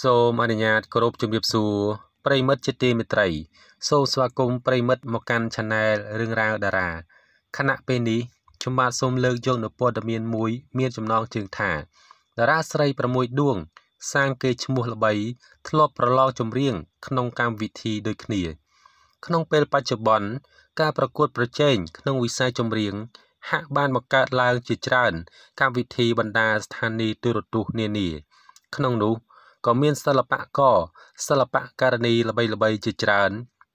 សូមអនុញ្ញាតគោរពជំរាបសួរប្រិមិត្តជាទីមេត្រី សូមស្វាគមន៍ប្រិមិត្តមកកាន់ Channel រឿងរ៉ាវតារាខណៈពេលនេះខ្ញុំបាទសូមលើកយកនូវព័ត៌មានមួយ មានចំណងជើងថាតារាស្រី6ដួង សាងគេឈ្មោះ ល្បីធ្លាប់ប្រឡងចម្រៀង ក្នុងកម្មវិធីដូចគ្នា ក្នុងពេលបច្ចុប្បន្នការប្រកួតប្រជែងក្នុងវិស័យចម្រៀងហាក់បានបង្កើតឡើងជាច្រើនកម្មវិធីបណ្ដាស្ថានីយទូរទស្សន៍នានា ក្នុងនោះក៏មានសិល្បករសិល្បករនីល្បីៗជាច្រើន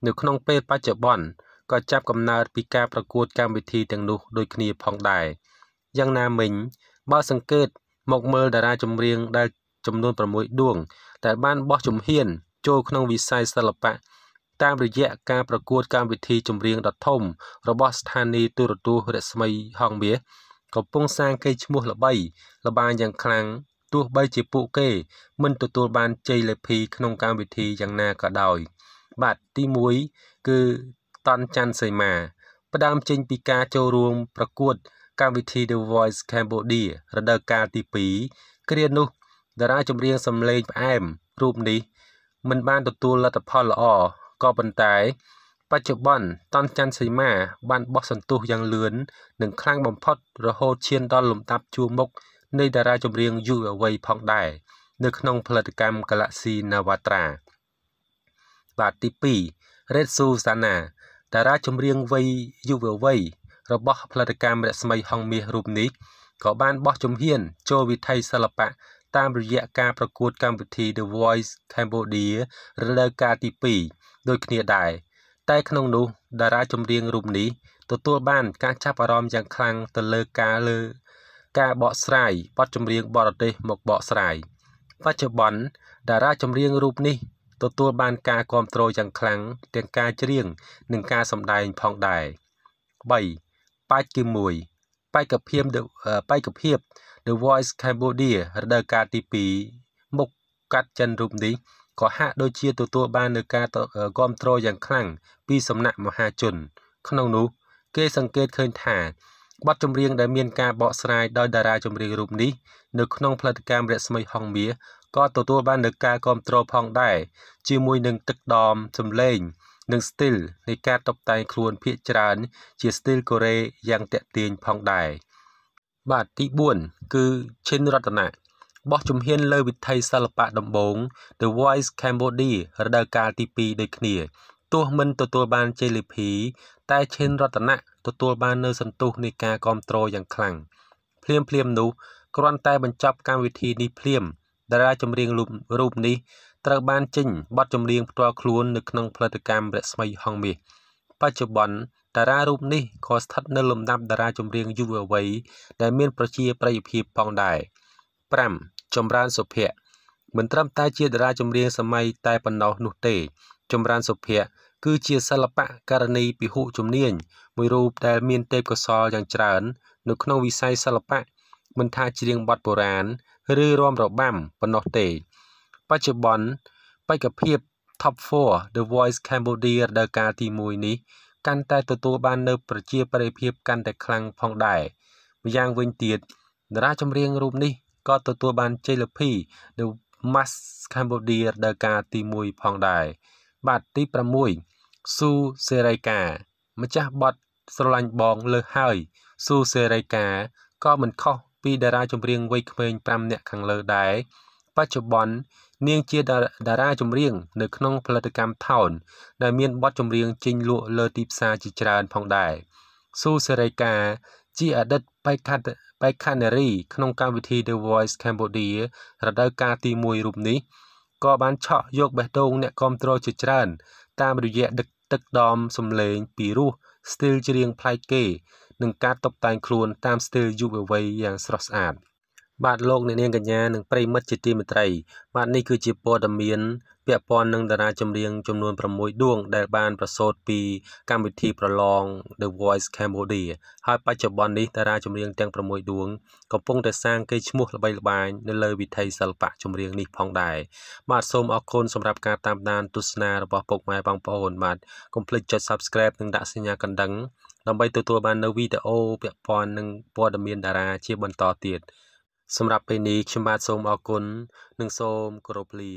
នៅក្នុងពេលបច្ចុប្បន្នក៏ចាប់កំណើតពីការប្រកួតកម្មវិធីទាំងនោះដូចគ្នាផងដែរយ៉ាងណាមិញបើសង្កេត មកមើលតារាចម្រៀងដែលចំនួន6ដួងដែលបានបោះជំហានចូលក្នុងវិស័យសិល្បៈតាមរយៈការប្រកួតកម្មវិធីចម្រៀងដ៏ធំរបស់ស្ថានីយ៍ទូរទស្សន៍រស្មីហងមាសកំពុងសាងកេរ្តិ៍ឈ្មោះល្បីល្បាញយ៉ាងខ្លាំងទោះបីជាពួកគេមិនទទួលបានជ័យលាភីក្នុងកម្មវិធីយ៉ាងណាក៏ដោយ បាទទី1គឺតនច័ន្ទសីមា ផ្ដើមចេញពីការចូលរួមប្រកួតកម្មវិធី The Voice Cambodia រដូវកាលទី2គ្រានោះតារាចម្រៀងសំឡេងផ្អែមរូបនេះ មិនបានទទួលលទ្ធផលល្អក៏ប៉ុន្តែ បច្ចុប្បន្នតនច័ន្ទសីមា បានបោះសន្ទុះយ៉ាងលឿននិងខ្លាំងបំផុតរហូតឈានដល់លំដាប់ជួរមុខនៃតារាចម្រៀងយុវវ័យផងដែរនៅក្នុងផលិតកម្ម Galaxy Navatra បាទទី2 Red Susanna តារាចម្រៀងវ័យយុវវ័យរបស់ផលិតកម្មរស្មីហងមាសរូបនេះក៏បានបោះជំហានចូលវិថីសិល្បៈតាមរយៈការប្រកួត កម្មវិធី The Voice Cambodia រដូវកាលទី2ដូចគ្នាដែរតែក្នុង នោះ តារាចម្រៀងរូបនេះទទួលបាន ការចាប់អារម្មណ៍យ៉ាងខ្លាំងទៅលើការលើការបកស្រាយបទចម្រៀងបរទេសមកបកស្រាយបច្ចុប្បន្នតារាចម្រៀងរូបនេះ ទទួលបានការគ្រប់គ្រងយ៉ាងខ្លាំងទាំងការច្រៀងនិងការសម្ដែងផងដែរ3បាច់ទី1បេក្ខភាពបេក្ខភាព The Voice Cambodia រដូវកាលទី2មុខកាត់ចិនរូបនេះក៏ហាក់ដូចជាទទួលបាននូវការគ្រប់គ្រងយ៉ាងខ្លាំងពីសំណាក់មហាជន ក្នុងនោះគេសង្កេតឃើញថាបទចម្រៀងដែលមានការបកស្រាយដោយតារាចម្រៀងរូបនេះនៅក្នុងផលិតកម្មរស្មីហងមាសក៏ទទួលបាននូវការគាំទ្រផងដែរជាមួយនឹងទឹកដមសំឡេងនិង style នៃការតុបតែងខ្លួនភាគច្រើន ជា style កូរ៉េយ៉ាងតាក់ទាញផងដែរបាទទី4គឺឈិនរតនាបោះជំហានលើវិថីសិល្បៈដំបូង The Voice Cambodia រដូវកាលទី2ដូចគ្នាទោះមិនទទួលបានជ័យលាភី តែឈិនរតនៈទទួលបាននូវសន្ទុះនៃការគ្រប់គ្រងយ៉ាងខ្លាំងភ្លាមភ្លាមនោះគ្រាន់តែបញ្ចប់កម្មវិធីនេះភ្លាមតារាចម្រៀងរូបនេះត្រូវបានចេញបទចម្រៀងផ្ទាល់ខ្លួននៅក្នុងផលិតកម្មរស្មីហងមាសបច្ចុប្បន្នតារារូបនេះក៏ស្ថិតនៅលំដាប់តារាចម្រៀងយុវវ័យដែលមានប្រជាប្រិយភាពផងដែរ5ចម្រើនសុភ័ក្រមិនត្រឹមតែជាតារាចម្រៀងសម័យតែប៉ុណ្ណោះនោះទេចម្រើនសុភ័ក្រគឺជាសិល្បៈករណីពិហុជំនាញមួយរូបដែលមានទេពកោសល្យយ៉ាងច្រើន នៅក្នុងវិស័យសិល្បៈមិនថាច្រៀងបទបុរាណឬរាំរបាំប៉ុណ្ណោះទេបច្ចុប្បន្នបេក្ខភាព Top 4 The Voice Cambodia រដូវកាលទី1នេះកាន់តែទទួលបាននូវប្រជា ប្រិយភាពកាន់តែខ្លាំងផងដែរម្យ៉ាងវិញទៀតតារាចម្រៀងរូបនេះក៏ទទួលបានជ័យលាភី The Mask Cambodia រដូវកាលទី1ផងដែរបាទទី6ស៊ូសេរីកា ម្ចាស់បទស្រឡាញ់បងលើសហើយស៊ូសេរីកាក៏មិនខុសពីតារាចម្រៀងវ័យក្មេង5នាក់ខាងលើដែរបច្ចុប្បន្ននាងជាតារាចម្រៀងនៅក្នុង ផលិតកម្ម Town ដែលមានបទចម្រៀងចេញលក់លើទីផ្សារជាច្រើនផងដែរស៊ូសេរីកា ជាអតីតបេក្ខបេក្ខនារី ក្នុងកម្មវិធី The Voice Cambodia រដូវកាលទី1រូបនេះក៏បានឆក់យកបេះដូងអ្នកគាំទ្រជាច្រើនតាមរយៈដឹកទឹកដមសំឡេងពីរោះស្ទីលច្រៀងប្លែកគេនិងការតុបតែងខ្លួនតាមស្ទីលយុវវ័យយ៉ាងស្រស់ស្អាត។បាទលោកអ្នកនាងកញ្ញានិងប្រិមិត្តជាទីមេត្រី បាទនេះគឺជាព័ត៌មាន ពាក់ព័ន្ធនឹងតារាចម្រៀងចំនួន6ដួង ដែលបានប្រសូតពី កម្មវិធីប្រឡង The Voice Cambodia ហើយបច្ចុប្បន្ននេះតារាចម្រៀងទាំង6ដួង កំពុងតែសាងកេរ្តិ៍ឈ្មោះល្បីល្បាញនៅលើវិថីសិល្បៈចម្រៀងនេះផងដែរបាទសូមអរគុណសម្រាប់ការតាមដានទស្សនារបស់ពុកម៉ែបងប្អូនបាទកុំភ្លេចចុច Subscribe និងដាក់សញ្ញាកណ្ដឹងដើម្បីទទួលបាននូវវីដេអូពាក់ព័ន្ធនឹងព័ត៌មានតារាជា បន្តទៀត។សម្រាប់ពេលនេះខ្ញុំបាទសូមអរគុណនិងសូមគោរពលា